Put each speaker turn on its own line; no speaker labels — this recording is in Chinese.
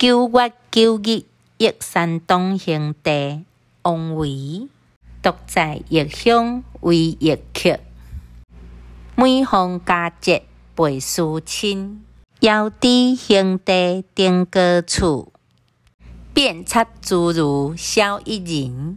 九月九日，忆山东兄弟。王维，独在异乡为异客，每逢佳节倍思亲。遥知兄弟登高处，遍插茱萸少一人。